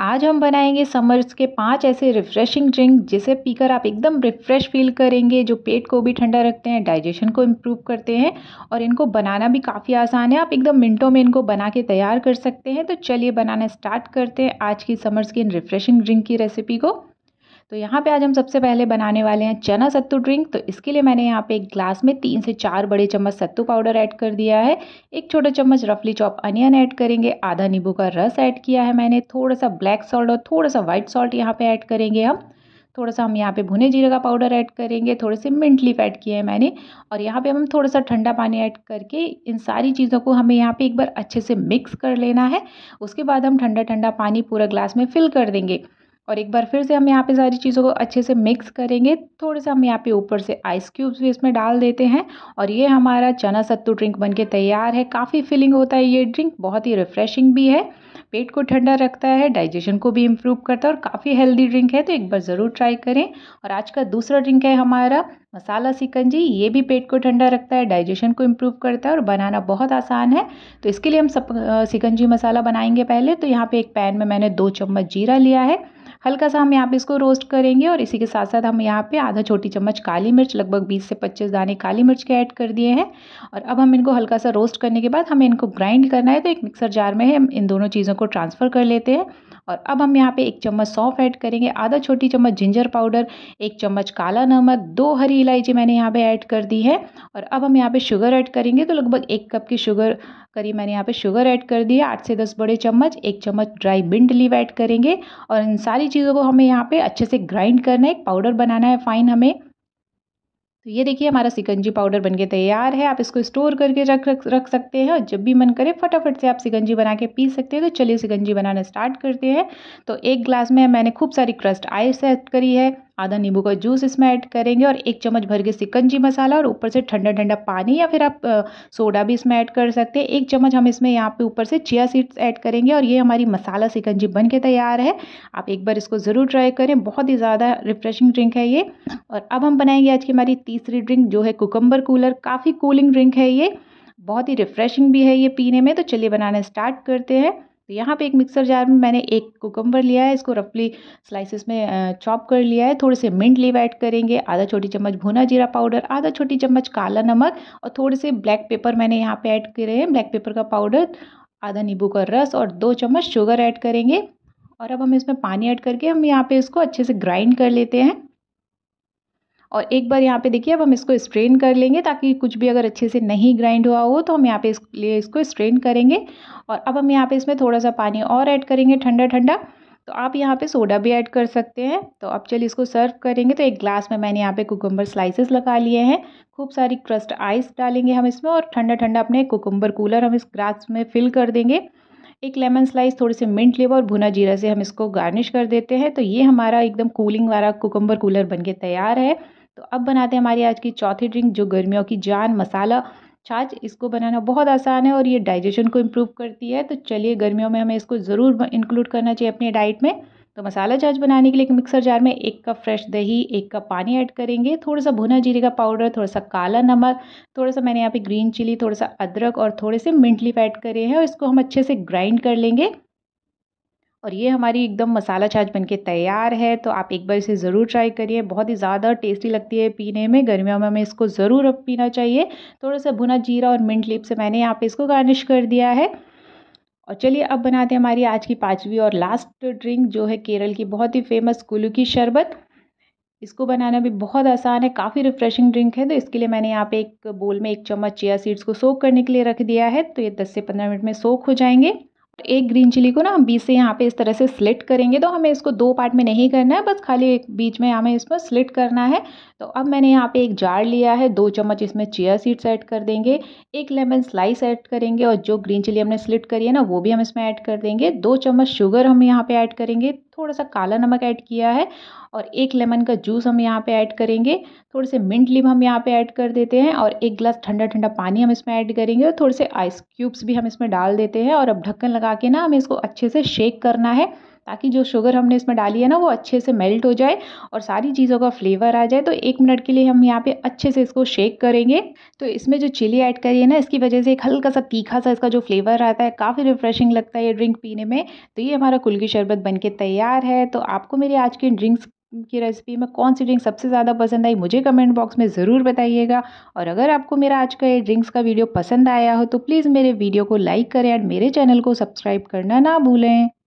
आज हम बनाएंगे समर्स के पांच ऐसे रिफ्रेशिंग ड्रिंक जिसे पीकर आप एकदम रिफ्रेश फील करेंगे जो पेट को भी ठंडा रखते हैं डाइजेशन को इम्प्रूव करते हैं और इनको बनाना भी काफ़ी आसान है आप एकदम मिनटों में इनको बना के तैयार कर सकते हैं तो चलिए बनाना स्टार्ट करते हैं आज की समर्स की इन रिफ्रेशिंग ड्रिंक की रेसिपी को तो यहाँ पे आज हम सबसे पहले बनाने वाले हैं चना सत्तू ड्रिंक तो इसके लिए मैंने यहाँ पे एक ग्लास में तीन से चार बड़े चम्मच सत्तू पाउडर ऐड कर दिया है एक छोटा चम्मच रफली चॉप अनियन ऐड करेंगे आधा नींबू का रस ऐड किया है मैंने थोड़ा सा ब्लैक सॉल्ट और थोड़ा सा वाइट सॉल्ट यहाँ पर ऐड करेंगे हम थोड़ा सा हम यहाँ पे भुने जीरे का पाउडर ऐड करेंगे थोड़े से मिंट लीफ ऐड किए हैं मैंने और यहाँ पे हम थोड़ा सा ठंडा पानी ऐड करके इन सारी चीज़ों को हमें यहाँ पे एक बार अच्छे से मिक्स कर लेना है उसके बाद हम ठंडा ठंडा पानी पूरा ग्लास में फिल कर देंगे और एक बार फिर से हम यहाँ पे सारी चीज़ों को अच्छे से मिक्स करेंगे थोड़े से हम यहाँ पे ऊपर से आइस क्यूब्स भी इसमें डाल देते हैं और ये हमारा चना सत्तू ड्रिंक बनके तैयार है काफ़ी फिलिंग होता है ये ड्रिंक बहुत ही रिफ़्रेशिंग भी है पेट को ठंडा रखता है डाइजेशन को भी इम्प्रूव करता है और काफ़ी हेल्दी ड्रिंक है तो एक बार ज़रूर ट्राई करें और आज का दूसरा ड्रिंक है हमारा मसाला सिकंजी ये भी पेट को ठंडा रखता है डाइजेशन को इम्प्रूव करता है और बनाना बहुत आसान है तो इसके लिए हम सब सिकंजी मसाला बनाएंगे पहले तो यहाँ पे एक पैन में मैंने दो चम्मच जीरा लिया है हल्का सा हम यहाँ पे इसको रोस्ट करेंगे और इसी के साथ साथ हम यहाँ पे आधा छोटी चम्मच काली मिर्च लगभग 20 से 25 दाने काली मिर्च के ऐड कर दिए हैं और अब हम इनको हल्का सा रोस्ट करने के बाद हमें इनको ग्राइंड करना है तो एक मिक्सर जार में हम इन दोनों चीज़ों को ट्रांसफ़र कर लेते हैं और अब हम यहाँ पे एक चम्मच सौंफ ऐड करेंगे आधा छोटी चम्मच जिंजर पाउडर एक चम्मच काला नमक दो हरी इलायची मैंने यहाँ पे ऐड कर दी है और अब हम यहाँ पे शुगर ऐड करेंगे तो लगभग एक कप की शुगर करी मैंने यहाँ पे शुगर ऐड कर दी है आठ से दस बड़े चम्मच एक चम्मच ड्राई बिंड लीव ऐड करेंगे और इन सारी चीज़ों को हमें यहाँ पर अच्छे से ग्राइंड करना है एक पाउडर बनाना है फाइन हमें तो ये देखिए हमारा सिकंजी पाउडर बनके तैयार है आप इसको स्टोर करके रख रख रख सकते हैं और जब भी मन करे फटाफट से आप सिकंजी बना के पी सकते हैं तो चलिए सिकंजी बनाना स्टार्ट करते हैं तो एक ग्लास में मैंने खूब सारी क्रस्ट आइस ऐड करी है आधा नींबू का जूस इसमें ऐड करेंगे और एक चम्मच भर के सिकंजी मसाला और ऊपर से ठंडा ठंडा पानी या फिर आप सोडा भी इसमें ऐड कर सकते हैं एक चम्मच हम इसमें यहाँ पे ऊपर से चिया सीड्स ऐड करेंगे और ये हमारी मसाला सिकंजी बन के तैयार है आप एक बार इसको ज़रूर ट्राई करें बहुत ही ज़्यादा रिफ्रेशिंग ड्रिंक है ये और अब हम बनाएंगे आज की हमारी तीसरी ड्रिंक जो है कुकम्बर कूलर काफ़ी कूलिंग ड्रिंक है ये बहुत ही रिफ़्रेशिंग भी है ये पीने में तो चलिए बनाना स्टार्ट करते हैं तो यहाँ पे एक मिक्सर जार में मैंने एक कोकम्बर लिया है इसको रफली स्लाइसेस में चॉप कर लिया है थोड़े से मिंट लीव ऐड करेंगे आधा छोटी चम्मच भुना जीरा पाउडर आधा छोटी चम्मच काला नमक और थोड़े से ब्लैक पेपर मैंने यहाँ पे ऐड करे हैं ब्लैक पेपर का पाउडर आधा नींबू का रस और दो चम्मच शुगर ऐड करेंगे और अब हम इसमें पानी ऐड करके हम यहाँ पे इसको अच्छे से ग्राइंड कर लेते हैं और एक बार यहाँ पे देखिए अब हम इसको स्ट्रेन कर लेंगे ताकि कुछ भी अगर अच्छे से नहीं ग्राइंड हुआ हो तो हम यहाँ पे इसलिए इसको स्ट्रेन करेंगे और अब हम यहाँ पे इसमें थोड़ा सा पानी और ऐड करेंगे ठंडा ठंडा तो आप यहाँ पे सोडा भी ऐड कर सकते हैं तो अब चलिए इसको सर्व करेंगे तो एक ग्लास में मैंने यहाँ पे कुकुम्बर स्लाइसेस लगा लिए हैं खूब सारी क्रस्ट आइस डालेंगे हम इसमें और ठंडा ठंडा अपने कुकुम्बर कूलर हम इस ग्लास में फिल कर देंगे एक लेमन स्लाइस थोड़े से मिंट लेवर और भुना जीरा से हम इसको गार्निश कर देते हैं तो ये हमारा एकदम कूलिंग वाला कुकुम्बर कूलर बन के तैयार है तो अब बनाते हैं हमारी आज की चौथी ड्रिंक जो गर्मियों की जान मसाला छाछ इसको बनाना बहुत आसान है और ये डाइजेशन को इम्प्रूव करती है तो चलिए गर्मियों में हमें इसको ज़रूर इंक्लूड करना चाहिए अपने डाइट में तो मसाला छाछ बनाने के लिए एक मिक्सर जार में एक कप फ्रेश दही एक कप पानी ऐड करेंगे थोड़ा सा भुना जीरे का पाउडर थोड़ा सा काला नमक थोड़ा सा मैंने यहाँ पे ग्रीन चिली थोड़ा सा अदरक और थोड़े से मिंट ऐड करे हैं और इसको हम अच्छे से ग्राइंड कर लेंगे और ये हमारी एकदम मसाला छाछ बनके तैयार है तो आप एक बार इसे ज़रूर ट्राई करिए बहुत ही ज़्यादा टेस्टी लगती है पीने में गर्मियों में हमें इसको ज़रूर पीना चाहिए थोड़ा सा भुना जीरा और मिंट लिप से मैंने यहाँ पे इसको गार्निश कर दिया है और चलिए अब बनाते हैं हमारी आज की पाँचवीं और लास्ट ड्रिंक जो है केरल की बहुत ही फेमस कुल्लू की शरबत इसको बनाना भी बहुत आसान है काफ़ी रिफ्रेशिंग ड्रिंक है तो इसके लिए मैंने यहाँ पे एक बोल में एक चम्मच चिया सीड्स को सोख करने के लिए रख दिया है तो ये 10 से 15 मिनट में सोख हो जाएंगे एक ग्रीन चिली को ना हम बीच से यहाँ पे इस तरह से स्लिट करेंगे तो हमें इसको दो पार्ट में नहीं करना है बस खाली एक बीच में हमें इसमें स्लिट करना है तो अब मैंने यहाँ पे एक जार लिया है दो चम्मच इसमें चिया सीड्स ऐड कर देंगे एक लेमन स्लाइस ऐड करेंगे और जो ग्रीन चिली हमने स्लिट करी है ना वो भी हम इसमें ऐड कर देंगे दो चम्मच शुगर हम यहाँ पर ऐड करेंगे थोड़ा सा काला नमक ऐड किया है और एक लेमन का जूस हम यहाँ पे ऐड करेंगे थोड़े से मिंट लिप हम यहाँ पे ऐड कर देते हैं और एक गिलास ठंडा ठंडा पानी हम इसमें ऐड करेंगे और थोड़े से आइस क्यूब्स भी हम इसमें डाल देते हैं और अब ढक्कन लगा के ना हमें इसको अच्छे से शेक करना है ताकि जो शुगर हमने इसमें डाली है ना वो अच्छे से मेल्ट हो जाए और सारी चीज़ों का फ्लेवर आ जाए तो एक मिनट के लिए हम यहाँ पे अच्छे से इसको शेक करेंगे तो इसमें जो चिली ऐड करिए ना इसकी वजह से एक हल्का सा तीखा सा इसका जो फ्लेवर आता है काफ़ी रिफ्रेशिंग लगता है ये ड्रिंक पीने में तो ये हमारा की शरबत बन तैयार है तो आपको मेरी आज की ड्रिंक्स की रेसिपी में कौन सी ड्रिंक सबसे ज़्यादा पसंद आई मुझे कमेंट बॉक्स में ज़रूर बताइएगा और अगर आपको मेरा आज का ये ड्रिंक्स का वीडियो पसंद आया हो तो प्लीज़ मेरे वीडियो को लाइक करें एंड मेरे चैनल को सब्सक्राइब करना ना भूलें